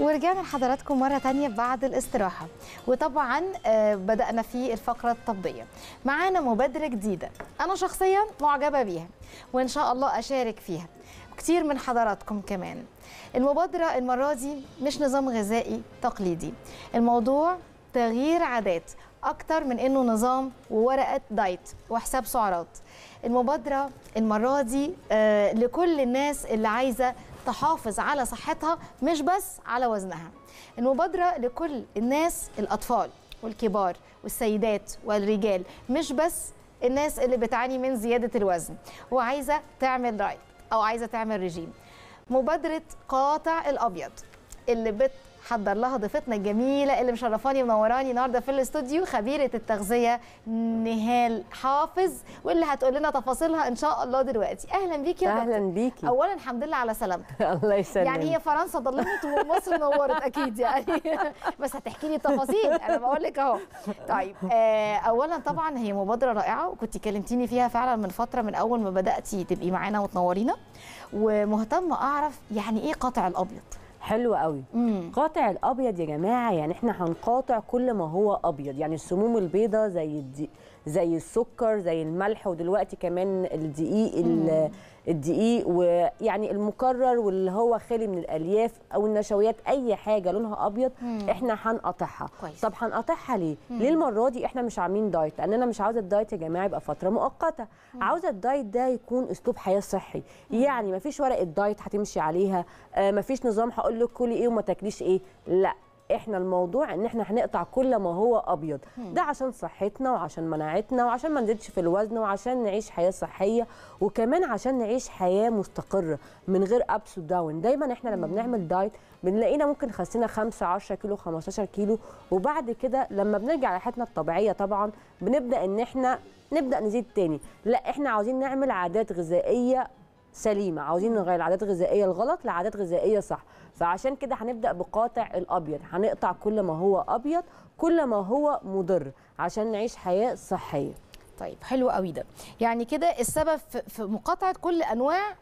ورجعنا لحضراتكم مرة تانية بعد الاستراحة وطبعا آه، بدأنا في الفقرة الطبية معانا مبادرة جديدة أنا شخصيا معجبة بيها وإن شاء الله أشارك فيها كتير من حضراتكم كمان المبادرة المرة دي مش نظام غذائي تقليدي الموضوع تغيير عادات أكتر من إنه نظام وورقة دايت وحساب سعرات المبادرة المرة دي آه، لكل الناس اللي عايزة تحافظ على صحتها مش بس على وزنها المبادرة لكل الناس الأطفال والكبار والسيدات والرجال مش بس الناس اللي بتعاني من زيادة الوزن وعايزة تعمل دايت أو عايزة تعمل رجيم مبادرة قاطع الأبيض اللي بت حضر لها ضيفتنا الجميله اللي مشرفاني ومنوراني النهارده في الاستوديو خبيره التغذيه نهال حافظ واللي هتقول لنا تفاصيلها ان شاء الله دلوقتي اهلا بيكي يا اهلا بيكي اولا الحمد لله على سلامتك الله يسلمك يعني هي فرنسا ضلمت ومصر نورت اكيد يعني بس هتحكي لي التفاصيل انا بقول لك اهو طيب آه، اولا طبعا هي مبادره رائعه وكنت كلمتيني فيها فعلا من فتره من اول ما بداتي تبقي معانا وتنورينا ومهتمه اعرف يعني ايه قطع الابيض حلو قوي قاطع الابيض يا جماعه يعني احنا هنقاطع كل ما هو ابيض يعني السموم البيضاء زي الدقيق زي السكر زي الملح ودلوقتي كمان الدقيق الدقيق ويعني المكرر واللي هو خالي من الالياف او النشويات اي حاجه لونها ابيض مم. احنا هنقاطعها طب هنقاطعها ليه مم. ليه المره دي احنا مش عاملين دايت لان انا مش عاوزه الدايت يا جماعه يبقى فتره مؤقته مم. عاوزه الدايت ده يكون اسلوب حياه صحي مم. يعني مفيش ورقه دايت هتمشي عليها آه مفيش نظام هقول لك كلي ايه وما تاكليش ايه لا احنا الموضوع ان احنا هنقطع كل ما هو ابيض ده عشان صحتنا وعشان مناعتنا وعشان ما نزيدش في الوزن وعشان نعيش حياه صحيه وكمان عشان نعيش حياه مستقره من غير ابس وداون دايما احنا لما بنعمل دايت بنلاقينا ممكن خسينا 5 10 كيلو 15 كيلو وبعد كده لما بنرجع لحياتنا الطبيعيه طبعا بنبدا ان احنا نبدا نزيد تاني لا احنا عاوزين نعمل عادات غذائيه سليمه عاوزين نغير العادات الغذائيه الغلط لعادات غذائيه صح فعشان كده هنبدا بقاطع الابيض هنقطع كل ما هو ابيض كل ما هو مضر عشان نعيش حياه صحيه طيب حلو قوي ده يعني كده السبب في مقاطعه كل انواع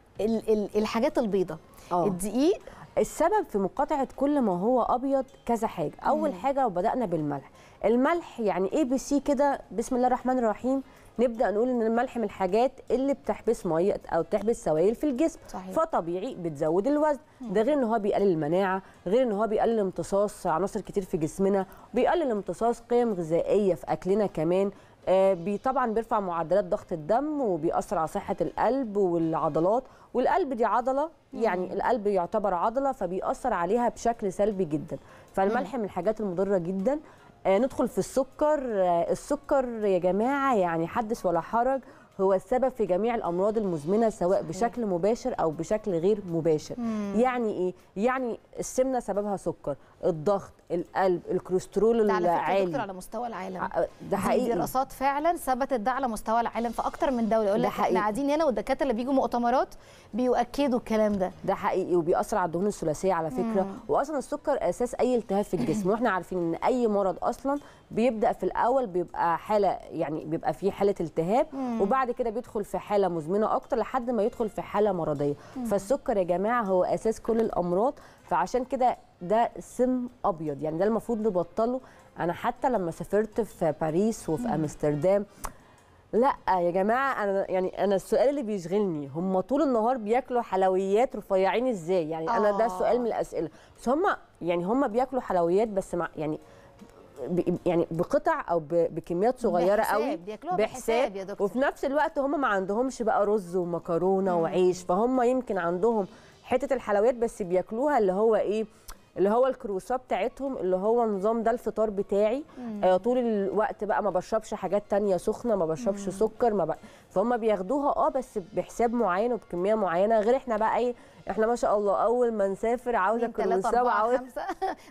الحاجات البيضه آه. الدقيق السبب في مقاطعه كل ما هو ابيض كذا حاجه اول مم. حاجه وبدانا بالملح الملح يعني ايه بي سي كده بسم الله الرحمن الرحيم نبدا نقول ان الملح من الحاجات اللي بتحبس ميه او بتحبس سوائل في الجسم صحيح. فطبيعي بتزود الوزن ده غير ان هو بيقلل المناعه غير ان هو بيقلل امتصاص عناصر كتير في جسمنا بيقلل امتصاص قيم غذائيه في اكلنا كمان آه بي طبعا بيرفع معدلات ضغط الدم وبيأثر على صحة القلب والعضلات والقلب دي عضله يعني القلب يعتبر عضله فبيأثر عليها بشكل سلبي جدا فالملح من الحاجات المضره جدا آه ندخل في السكر آه السكر يا جماعه يعني حدث ولا حرج هو السبب في جميع الامراض المزمنه سواء صحيح. بشكل مباشر او بشكل غير مباشر مم. يعني ايه يعني السمنه سببها سكر الضغط القلب الكوليسترول العالي على, على مستوى العالم آه، ده حقيقي دراسات فعلا ثبتت ده على مستوى العالم في اكتر من دوله يقول لك احنا قاعدين هنا والدكاتره اللي بيجوا مؤتمرات بيؤكدوا الكلام ده ده حقيقي وبيأثر على الدهون الثلاثيه على فكره مم. واصلا السكر اساس اي التهاب في الجسم واحنا عارفين ان اي مرض اصلا بيبدا في الاول بيبقى حاله يعني بيبقى في حاله التهاب مم. وبعد كده بيدخل في حاله مزمنه اكتر لحد ما يدخل في حاله مرضيه مم. فالسكر يا جماعه هو اساس كل الامراض فعشان كده ده سم ابيض يعني ده المفروض نبطله انا حتى لما سافرت في باريس وفي امستردام لا يا جماعه انا يعني انا السؤال اللي بيشغلني هم طول النهار بياكلوا حلويات رفيعين ازاي يعني آه. انا ده سؤال آه. من الاسئله بس هم يعني هم بياكلوا حلويات بس مع يعني يعني بقطع او بكميات صغيره بحساب. قوي بياكلوها بحساب يا دكتور وفي نفس الوقت هم ما عندهمش بقى رز ومكرونه وعيش فهم يمكن عندهم حته الحلويات بس بياكلوها اللي هو ايه اللي هو الكروسه بتاعتهم اللي هو نظام ده الفطار بتاعي آه طول الوقت بقى ما بشربش حاجات تانية سخنه ما بشربش مم. سكر ما بقى فهم بياخدوها اه بس بحساب معين وبكميه معينه غير احنا بقى ايه احنا ما شاء الله اول ما نسافر عاوزه كروسه وعاوزه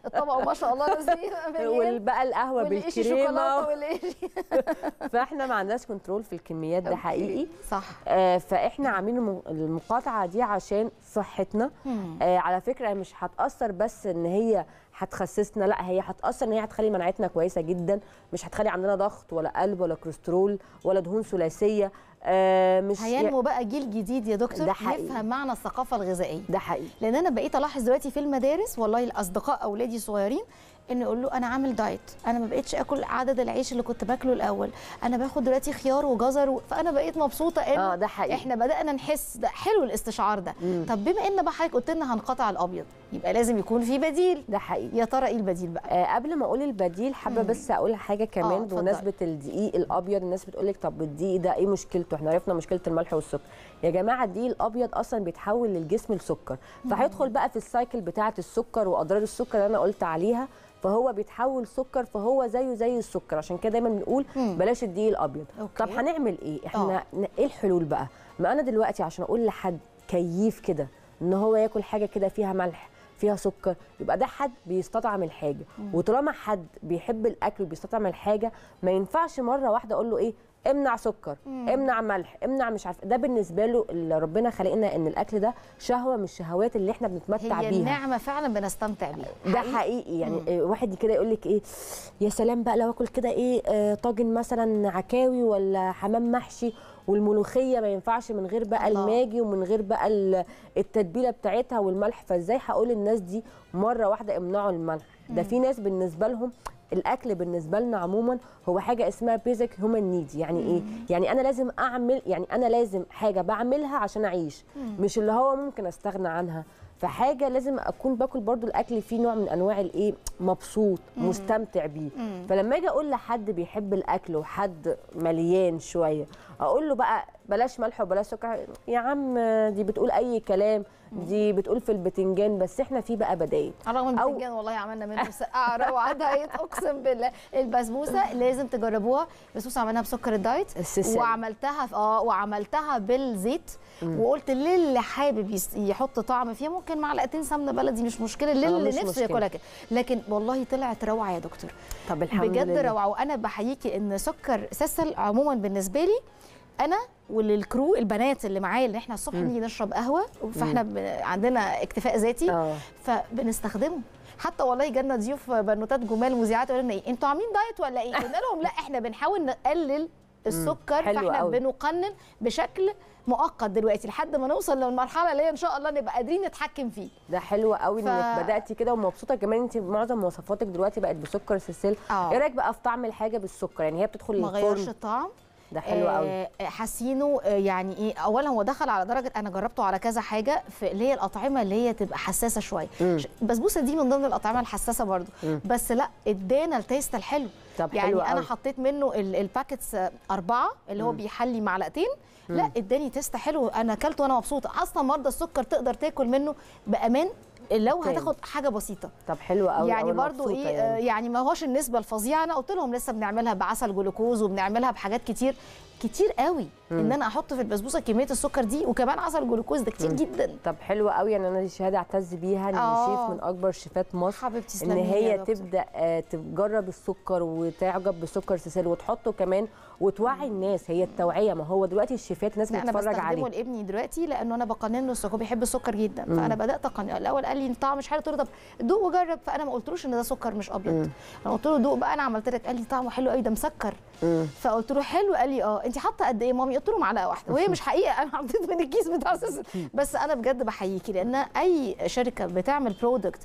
الطبق ما شاء الله والبقى القهوه بالكريمه فاحنا ما عندناش كنترول في الكميات ده حقيقي صح آه فاحنا عاملين المقاطعه دي عشان صحتنا آه على فكره مش هتاثر بس ان هي هتخسسنا لا هي هتاثر ان هي هتخلي مناعتنا كويسه جدا مش هتخلي عندنا ضغط ولا قلب ولا كوليسترول ولا دهون ثلاثيه آه مش هينمو بقى جيل جديد يا دكتور ده حقيقي. يفهم معنى الثقافه الغذائيه ده حقيقي لان انا بقيت الاحظ دلوقتي في المدارس والله الاصدقاء اولادي صغيرين ان اقول له انا عامل دايت انا ما بقتش اكل عدد العيش اللي كنت باكله الاول انا باخد دلوقتي خيار وجزر و... فانا بقيت مبسوطه ان آه ده حقيقي. احنا بدانا نحس ده حلو الاستشعار ده مم. طب بما ان بقى حضرتك قلت لنا هنقطع الابيض يبقى لازم يكون في بديل ده حقيقي يا ترى ايه البديل بقى آه قبل ما اقول البديل حابه بس اقول حاجه كمان آه بمناسبه الدقيق الابيض الناس بتقول لك طب الدقيق ده ايه مشكلته احنا عرفنا مشكله الملح والسكر يا جماعه الدقيق الابيض اصلا بيتحول للجسم لسكر فهيدخل بقى في السايكل بتاعه السكر واضرار السكر اللي انا قلت عليها فهو بيتحول سكر فهو زيه زي السكر عشان كده دايما بنقول بلاش الدقيق الابيض أوكي. طب هنعمل ايه احنا أوه. ايه الحلول بقى ما انا دلوقتي عشان اقول لحد كيف كده ان هو ياكل حاجه كده فيها ملح فيها سكر يبقى ده حد بيستطعم الحاجه وطالما حد بيحب الاكل وبيستطعم الحاجه ما ينفعش مره واحده اقول له ايه امنع سكر مم. امنع ملح امنع مش عارف ده بالنسبه له اللي ربنا خلقنا ان الاكل ده شهوه من الشهوات اللي احنا بنتمتع هي بيها هي نعمه فعلا بنستمتع بيها ده حقيقي يعني مم. واحد كده يقول لك ايه يا سلام بقى لو اكل كده ايه آه، طاجن مثلا عكاوي ولا حمام محشي والملوخيه ما ينفعش من غير بقى الله. الماجي ومن غير بقى التتبيله بتاعتها والملح فازاي هقول للناس دي مره واحده امنعوا الملح ده في ناس بالنسبه لهم الاكل بالنسبه لنا عموما هو حاجه اسمها بيزك هيومن نيد يعني إيه؟ مم. ايه يعني انا لازم اعمل يعني انا لازم حاجه بعملها عشان اعيش مم. مش اللي هو ممكن استغنى عنها فحاجه لازم اكون باكل برضو الاكل فيه نوع من انواع الايه مبسوط مم. مستمتع بيه مم. فلما اجي اقول لحد بيحب الاكل وحد مليان شويه اقول له بقى بلاش ملح وبلاش سكر يا عم دي بتقول اي كلام دي بتقول في البتنجان بس احنا في بقى بدايل على الرغم من البتنجان والله عملنا منه سقعه روعه دايت اقسم بالله البسبوسه لازم تجربوها البسبوسه عملناها بسكر الدايت وعملتها اه وعملتها بالزيت وقلت للي حابب يحط طعم فيها ممكن معلقتين سمنه بلدي مش مشكله للي نفسه ياكلها كده لكن والله طلعت روعه يا دكتور طب الحمد بجد لله بجد روعه وانا بحييكي ان سكر سسل عموما بالنسبه لي انا وللكرو البنات اللي معايا اللي احنا الصبح نيجي نشرب قهوه فاحنا عندنا اكتفاء ذاتي اه. فبنستخدمه حتى والله جالنا ضيوف بنوتات جمال مذيعات قالوا لنا ايه انتوا عاملين دايت ولا ايه قلنا لهم لا احنا بنحاول نقلل السكر فاحنا قوي. بنقنن بشكل مؤقت دلوقتي لحد ما نوصل للمرحله اللي هي ان شاء الله نبقى قادرين نتحكم فيه ده حلو قوي ف... انك بداتي كده ومبسوطه كمان انت معظم وصفاتك دلوقتي بقت بسكر سلسل آه. ايه رايك بقى في طعم الحاجه بالسكر يعني هي بتدخل ما غيرش الطعم ده حلو قوي آه، آه، حاسينه آه، يعني ايه اولا هو دخل على درجه انا جربته على كذا حاجه في اللي هي الاطعمه اللي هي تبقى حساسه شويه البسبوسه دي من ضمن الاطعمه الحساسه برضو مم. بس لا ادانا التيست الحلو طب يعني حلو انا حطيت منه الباكتس اربعه اللي هو مم. بيحلي معلقتين مم. لا اداني تيست حلو انا اكلته وانا مبسوطه اصلا مرضى السكر تقدر تاكل منه بامان لو هتاخد حاجه بسيطه طب حلوه قوي يعني برضو ايه يعني. يعني ما هوش النسبه الفظيعه انا قلت لهم لسه بنعملها بعسل جلوكوز وبنعملها بحاجات كتير كتير قوي مم. ان انا احط في البسبوسه كميه السكر دي وكمان عسل جلوكوز ده كتير مم. جدا طب حلوه قوي ان انا دي شهاده اعتز بيها ان آه. شيف من اكبر شيفات مصر حبيبتي ان هي تبدا آه، تجرب السكر وتعجب بسكر سيسيل وتحطه كمان وتوعي الناس هي التوعيه ما هو دلوقتي الشيفات الناس بتتفرج عليه انا بستخدمه لابني دلوقتي لانه انا بقنن له السكر بيحب السكر جدا مم. فانا بدات اقننه الاول قال لي طعمه مش حلو قلت له طب دوق وجرب فانا ما قلتلوش ان ده سكر مش ابيض انا قلت له دوق بقى انا عملت لك قال لي طعمه حلو قوي ده مسكر مم. فقلت له حلو قال لي اه انت حاطه قد ايه مامي قلت له معلقه واحده وهي مش حقيقه انا حطيت من الكيس بتاع سيسل بس انا بجد بحييكي لان اي شركه بتعمل برودكت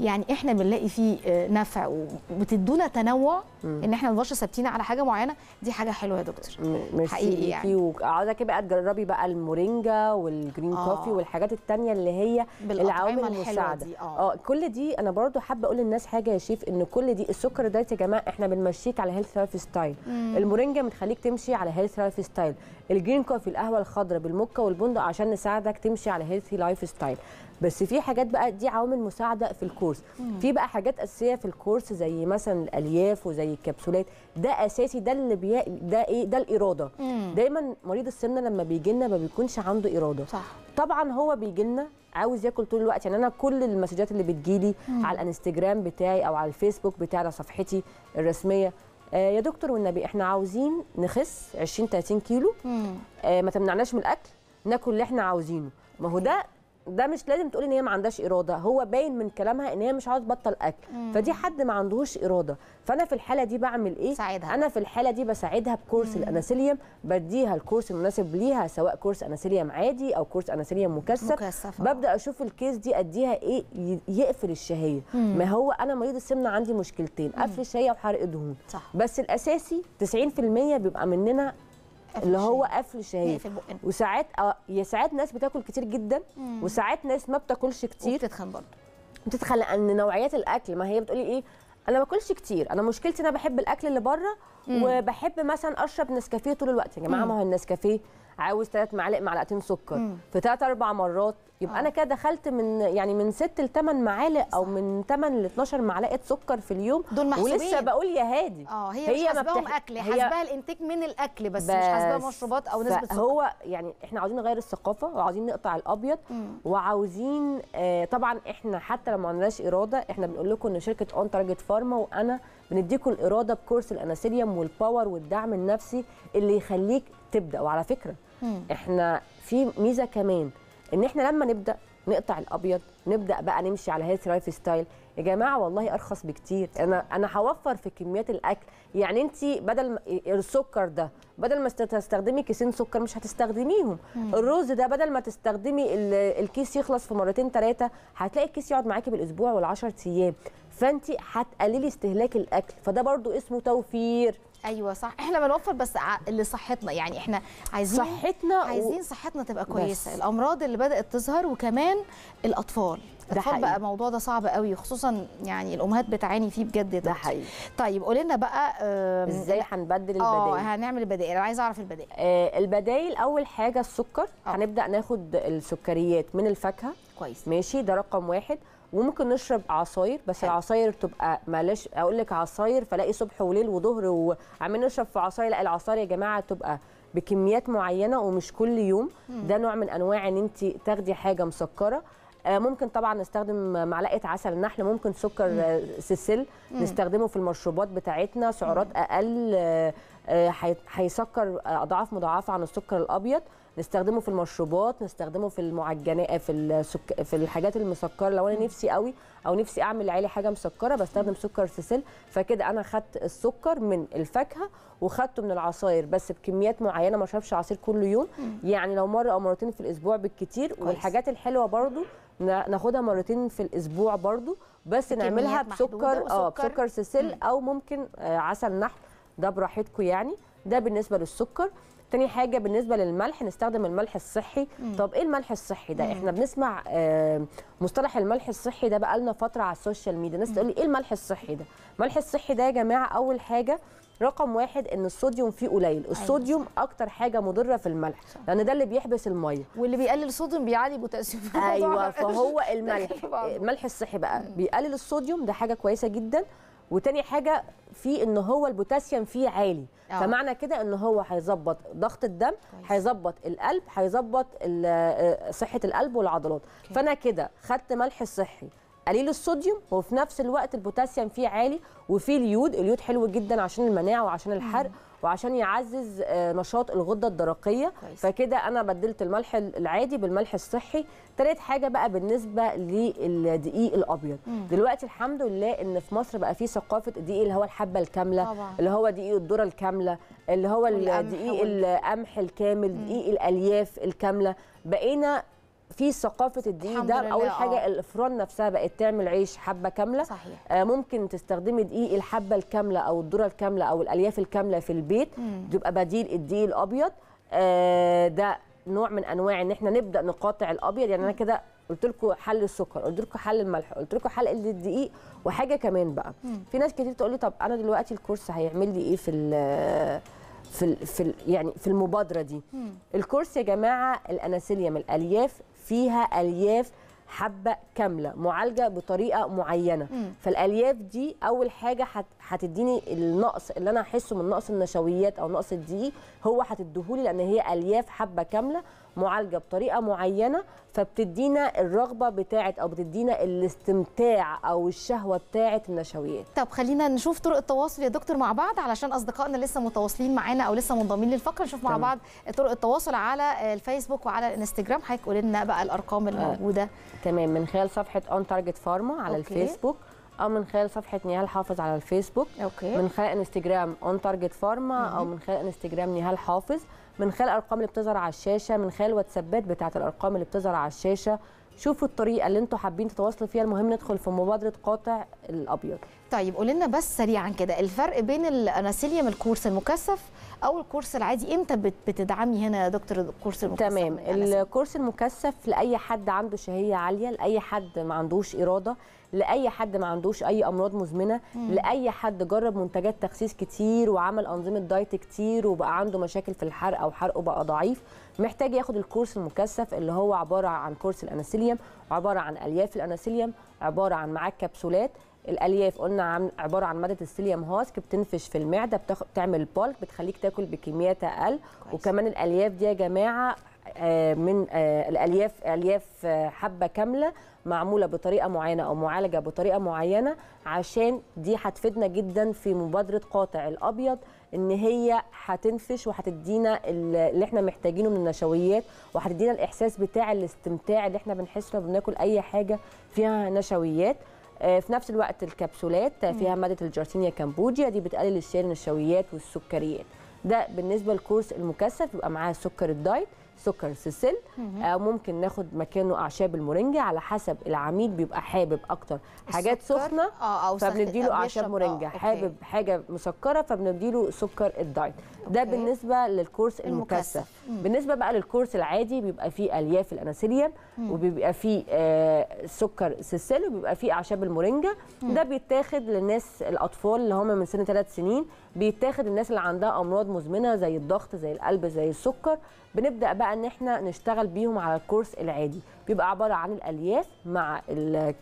يعني احنا بنلاقي فيه آه، نفع وبتدونا تنوع ان احنا ما نبقاش ثابتين على حاجه معينه دي حاجه حلوه يا دكتور حقيقي يعني عاوزاكي بقى تجربي بقى المورينجا والجرين آه. كوفي والحاجات الثانيه اللي هي العوامل المساعده آه. اه كل دي انا برضو حابه اقول للناس حاجه يا شيف ان كل دي السكر دايت يا جماعه احنا بنمشيك على هيلث لايف ستايل المورينجا بتخليك تخليك تمشي على هيلثي لايف ستايل الجرين كوفي القهوه الخضراء بالمكه والبندق عشان نساعدك تمشي على هيلثي لايف ستايل بس في حاجات بقى دي عوامل مساعده في الكورس في بقى حاجات اساسيه في الكورس زي مثلا الالياف وزي الكبسولات ده اساسي ده اللي بي... ده ايه ده الاراده مم. دايما مريض السمنه لما بيجي لنا ما بيكونش عنده اراده صح. طبعا هو بيجي لنا عاوز ياكل طول الوقت يعني انا كل المسجات اللي بتجيلي على الانستجرام بتاعي او على الفيسبوك بتاعي على صفحتي الرسميه آه، يا دكتور والنبي احنا عاوزين نخس 20 30 كيلو آه، ما تمنعناش من الاكل ناكل اللي احنا عاوزينه ما هو ده ده مش لازم تقول ان هي ما عندهاش اراده هو باين من كلامها ان هي مش عاوز تبطل اكل مم. فدي حد ما عندهوش اراده فانا في الحاله دي بعمل ايه ساعدها. انا في الحاله دي بساعدها بكورس مم. الاناسيليوم بديها الكورس المناسب ليها سواء كورس اناسيليوم عادي او كورس اناسيليوم مكثف مكثف ببدا اشوف الكيس دي اديها ايه يقفل الشهيه مم. ما هو انا مريض السمنه عندي مشكلتين قفل الشهيه وحرق دهون صح. بس الاساسي 90% بيبقى مننا اللي هو قفل شهيه وساعات آه، يا ساعات ناس بتاكل كتير جدا مم. وساعات ناس ما بتاكلش كتير بتتخن برضه بتتخن لان نوعيات الاكل ما هي بتقولي ايه انا ما باكلش كتير انا مشكلتي انا بحب الاكل اللي بره وبحب مثلا اشرب نسكافيه طول الوقت يا جماعه ما هو النسكافيه عاوز ثلاث معالق معلقتين سكر مم. في ثلاث اربع مرات يبقى آه. انا كده دخلت من يعني من 6 ل 8 معالق او من 8 ل 12 معلقه سكر في اليوم دول محسوبين ولسه بقول يا هادي اه هي, هي مش حاسباهم بتح... اكل حاسباها الانتاج من الاكل بس, بس مش حاسباها مشروبات او نسبه سكر هو يعني احنا عاوزين نغير الثقافه وعاوزين نقطع الابيض مم. وعاوزين آه طبعا احنا حتى لو ما عندناش اراده احنا بنقول لكم ان شركه اون تارجت فارما وانا بنديكم الاراده بكورس الاناسيليوم والباور والدعم النفسي اللي يخليك تبدا وعلى فكره مم. احنا في ميزه كمان ان احنا لما نبدا نقطع الابيض نبدا بقى نمشي على هيلث لايف ستايل يا جماعه والله ارخص بكتير انا انا هوفر في كميات الاكل يعني انت بدل السكر ده بدل ما تستخدمي كيسين سكر مش هتستخدميهم مم. الرز ده بدل ما تستخدمي الكيس يخلص في مرتين ثلاثه هتلاقي الكيس يقعد معاكي بالاسبوع وال10 ايام فانت هتقللي استهلاك الاكل فده برضو اسمه توفير ايوه صح احنا بنوفر بس لصحتنا يعني احنا عايزين صحتنا عايزين صحتنا تبقى كويسه بس. الامراض اللي بدات تظهر وكمان الاطفال ده حقيقي. بقى الموضوع ده صعب قوي خصوصا يعني الامهات بتعاني فيه بجد ده, ده حقيقي طيب قولي لنا بقى ازاي هنبدل آه، البدائل اه هنعمل البدائل انا عايزه اعرف البدائل آه البدائل اول حاجه السكر أوه. هنبدا ناخد السكريات من الفاكهه كويس ماشي ده رقم واحد وممكن نشرب عصاير بس حل. العصاير تبقى معلش اقول لك عصاير فلاقي صبح وليل وظهر وعمالين نشرب في عصاير لا العصاير يا جماعه تبقى بكميات معينه ومش كل يوم مم. ده نوع من انواع ان انت تاخدي حاجه مسكره آه، ممكن طبعا نستخدم معلقه عسل النحل ممكن سكر آه، سيسل نستخدمه في المشروبات بتاعتنا سعرات اقل آه، آه، هيسكر آه، اضعاف مضاعفه عن السكر الابيض نستخدمه في المشروبات نستخدمه في المعجنات آه، في السك... في الحاجات المسكره لو انا نفسي قوي او نفسي اعمل لعيالي حاجه مسكره بستخدم سكر سيسل فكده انا خدت السكر من الفاكهه وخدته من العصاير بس بكميات معينه ما اشربش عصير كل يوم يعني لو مره او مرتين في الاسبوع بالكتير والحاجات الحلوه برضو ناخدها مرتين في الاسبوع برضو بس نعملها بسكر اه بسكر سيسل او ممكن عسل نحل ده براحتكم يعني ده بالنسبه للسكر تاني حاجة بالنسبة للملح نستخدم الملح الصحي مم. طب ايه الملح الصحي ده مم. احنا بنسمع آه مصطلح الملح الصحي ده بقالنا فترة على السوشيال ميديا الناس تقول لي ايه الملح الصحي ده الملح الصحي ده يا جماعة اول حاجة رقم واحد ان الصوديوم فيه قليل أيوة. الصوديوم أيوة. اكتر حاجه مضره في الملح صح. لان ده اللي بيحبس الميه واللي بيقلل الصوديوم بيعلي بوتاسيوم ايوه فهو الملح الملح الصحي بقى بيقلل الصوديوم ده حاجه كويسه جدا وتاني حاجه في ان هو البوتاسيوم فيه عالي أوه. فمعنى كده ان هو هيظبط ضغط الدم هيظبط القلب هيظبط آه، صحه القلب والعضلات أوكي. فانا كده خدت ملح صحي قليل الصوديوم وفي نفس الوقت البوتاسيوم فيه عالي وفيه اليود اليود حلو جدا عشان المناعه وعشان الحرق مم. وعشان يعزز آه، نشاط الغده الدرقيه فكده انا بدلت الملح العادي بالملح الصحي تالت حاجه بقى بالنسبه للدقيق الابيض مم. دلوقتي الحمد لله ان في مصر بقى في ثقافه الدقيق اللي هو الحبه الكامله طبعا. اللي هو دقيق الذره الكامله اللي هو الدقيق القمح الكامل دقيق الالياف الكامله بقينا في ثقافه الدقيق ده اول حاجه آه. الافران نفسها بقت تعمل عيش حبه كامله صحيح. آه ممكن تستخدمي دقيق الحبه الكامله او الذره الكامله او الالياف الكامله في البيت تبقى بديل الدقيق الابيض آه ده نوع من انواع ان احنا نبدا نقاطع الابيض يعني انا كده قلت لكم حل السكر قلت لكم حل الملح قلت لكم حل الدقيق وحاجه كمان بقى مم. في ناس كتير تقول لي طب انا دلوقتي الكورس هيعمل لي ايه في في ال في ال يعني في المبادره دي مم. الكورس يا جماعه الاناسيليوم الالياف فيها الياف حبه كامله معالجه بطريقه معينه مم. فالالياف دي اول حاجه هتديني النقص اللي انا هحسه من نقص النشويات او نقص الدقيق هو هتديهولي لان هي الياف حبه كامله معالجه بطريقه معينه فبتدينا الرغبه بتاعه او بتدينا الاستمتاع او الشهوه بتاعه النشويات. طب خلينا نشوف طرق التواصل يا دكتور مع بعض علشان اصدقائنا لسه متواصلين معانا او لسه منضمين للفقره نشوف مع بعض طرق التواصل على الفيسبوك وعلى الانستجرام حضرتك لنا بقى الارقام آه. الموجوده. آه. تمام من خلال صفحه اون تارجت فارما على أوكي. الفيسبوك او من خلال صفحه نهال حافظ على الفيسبوك أوكي. من خلال انستجرام اون تارجت فارما او من خلال انستجرام نهال حافظ من خلال الارقام اللي بتظهر على الشاشه من خلال واتسابات بتاعه الارقام اللي بتظهر على الشاشه شوفوا الطريقه اللي انتم حابين تتواصلوا فيها المهم ندخل في مبادره قاطع الابيض طيب قول لنا بس سريعا كده الفرق بين الاناسيليوم الكورس المكثف او الكورس العادي امتى بتدعمي هنا يا دكتور الكورس المكثف تمام الكورس المكثف لاي حد عنده شهيه عاليه لاي حد ما عندوش اراده لاي حد ما عندوش اي امراض مزمنه مم. لاي حد جرب منتجات تخسيس كتير وعمل انظمه دايت كتير وبقى عنده مشاكل في الحرق او حرقه بقى ضعيف محتاج ياخد الكورس المكثف اللي هو عباره عن كورس الاناسيليوم عباره عن الياف الاناسيليوم عباره عن معاك كبسولات الالياف قلنا عباره عن ماده السيليوم هاسك بتنفش في المعده بتاخد بتعمل بولك بتخليك تاكل بكميات اقل كويس. وكمان الالياف دي يا جماعه آه، من آه، الالياف الياف آه، حبه كامله معموله بطريقه معينه او معالجه بطريقه معينه عشان دي هتفيدنا جدا في مبادره قاطع الابيض ان هي هتنفش وهتدينا اللي احنا محتاجينه من النشويات وهتدينا الاحساس بتاع الاستمتاع اللي احنا بنحسه لما بناكل اي حاجه فيها نشويات آه، في نفس الوقت الكبسولات فيها ماده الجرثيميا كامبوديا دي بتقلل الشيل من النشويات والسكريات ده بالنسبه للكورس المكثف بيبقى معاه سكر الدايت سكر سيسل او آه، ممكن ناخد مكانه اعشاب المورينجا على حسب العميل بيبقى حابب اكتر حاجات سخنه اه فبنديله اعشاب مورينجا آه، حابب حاجه مسكره فبنديله سكر الدايت ده أوكي. بالنسبه للكورس المكثف بالنسبه بقى للكورس العادي بيبقى فيه الياف الاناسيليوم وبيبقى فيه آه سكر سيسل وبيبقى فيه اعشاب المورينجا ده بيتاخد للناس الاطفال اللي هم من سن 3 سنين بيتاخد الناس اللي عندها امراض مزمنه زي الضغط زي القلب زي السكر بنبدا بقى ان احنا نشتغل بيهم على الكورس العادي بيبقى عباره عن الالياف مع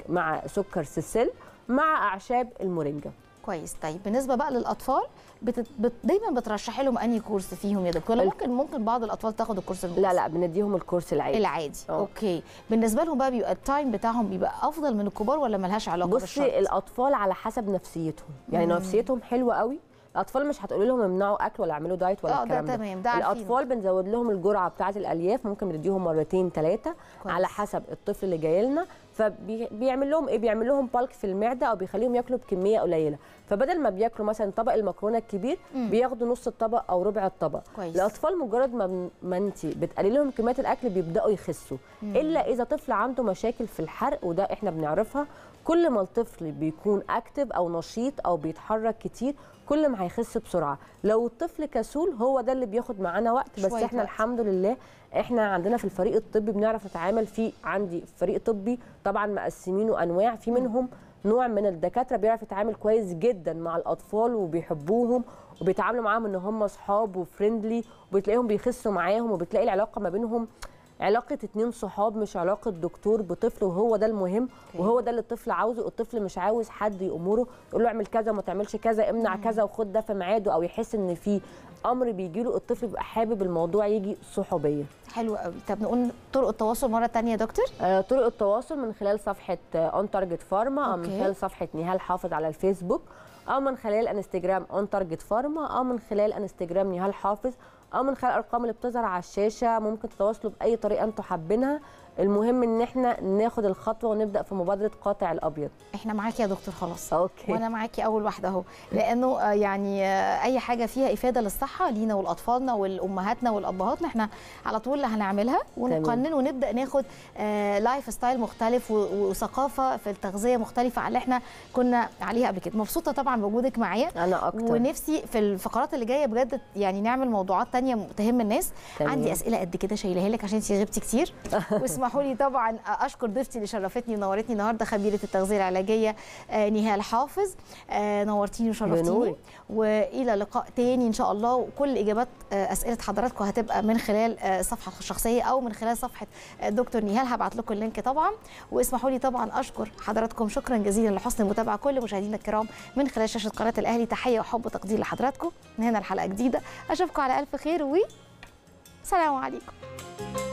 مع سكر سيسل مع اعشاب المورينجا كويس طيب بالنسبه بقى للاطفال بت... بت... دايما بترشحي لهم انهي كورس فيهم يا دكتور ال... ممكن ممكن بعض الاطفال تاخد الكورس المورس. لا لا بنديهم الكورس العادي العادي أوه. اوكي بالنسبه لهم بقى بيبقى التايم بتاعهم بيبقى افضل من الكبار ولا ملهاش علاقه بصي الاطفال على حسب نفسيتهم يعني مم. نفسيتهم حلوه قوي الاطفال مش هتقول لهم امنعوا اكل ولا اعملوا دايت ولا آه، الكلام ده, تمام. ده الاطفال بنزود لهم الجرعه بتاعه الالياف ممكن بنديهم مرتين ثلاثه على حسب الطفل اللي جاي لنا فبيعمل لهم ايه بيعمل لهم بالك في المعده او بيخليهم ياكلوا بكميه قليله فبدل ما بياكلوا مثلا طبق المكرونه الكبير مم. بياخدوا نص الطبق او ربع الطبق كويس. الاطفال مجرد ما, ما انت بتقللي لهم كميات الاكل بيبداوا يخسوا مم. الا اذا طفل عنده مشاكل في الحرق وده احنا بنعرفها كل ما الطفل بيكون اكتف او نشيط او بيتحرك كتير كل ما هيخس بسرعه لو الطفل كسول هو ده اللي بياخد معانا وقت بس احنا وقت. الحمد لله احنا عندنا في الفريق الطبي بنعرف نتعامل في عندي فريق طبي طبعا مقسمينه انواع في منهم نوع من الدكاتره بيعرف يتعامل كويس جدا مع الاطفال وبيحبوهم وبيتعاملوا معاهم ان هم اصحاب وفريندلي وبتلاقيهم بيخسوا معاهم وبتلاقي العلاقه ما بينهم علاقه اتنين صحاب مش علاقه دكتور بطفل وهو ده المهم وهو ده اللي الطفل عاوزه الطفل مش عاوز حد يامره يقول له اعمل كذا وما تعملش كذا امنع كذا وخد ده في ميعاده او يحس ان في امر بيجي له الطفل بيبقى حابب الموضوع يجي صحوبيه حلو قوي طب نقول طرق التواصل مره ثانيه يا دكتور آه طرق التواصل من خلال صفحه اون تارجت فارما او من خلال صفحه نهال حافظ على الفيسبوك او من خلال انستجرام اون تارجت فارما او من خلال انستجرام نهال حافظ او من خلال الارقام اللي بتظهر على الشاشه ممكن تتواصلوا باي طريقه انتم حابينها المهم ان احنا ناخد الخطوه ونبدا في مبادره قاطع الابيض احنا معاكي يا دكتور خلاص اوكي وانا معاكي اول واحده اهو لانه آه، يعني آه، اي حاجه فيها افاده للصحه لينا ولاطفالنا والامهاتنا والابهاتنا احنا على طول هنعملها ونقنن ونبدا ناخد لايف آه، ستايل مختلف وثقافه في التغذيه مختلفه على اللي احنا كنا عليها قبل كده مبسوطه طبعا بوجودك معايا انا اكتر ونفسي في الفقرات اللي جايه بجد يعني نعمل موضوعات ثانيه تهم الناس تمام. عندي اسئله قد كده شايلها لك عشان انت غبتي كتير واسمع اسمحوا لي طبعا اشكر ضيفتي اللي شرفتني ونورتني النهارده خبيره التغذيه العلاجيه آه، نهال حافظ آه، نورتيني وشرفتيني والى لقاء تاني ان شاء الله وكل اجابات آه، اسئله حضراتكم هتبقى من خلال الصفحه الشخصيه او من خلال صفحه دكتور نهال هبعت لكم اللينك طبعا واسمحوا لي طبعا اشكر حضراتكم شكرا جزيلا لحسن المتابعه كل مشاهدينا الكرام من خلال شاشه قناه الاهلي تحيه وحب وتقدير لحضراتكم من هنا الحلقه جديده اشوفكم على الف خير و سلام عليكم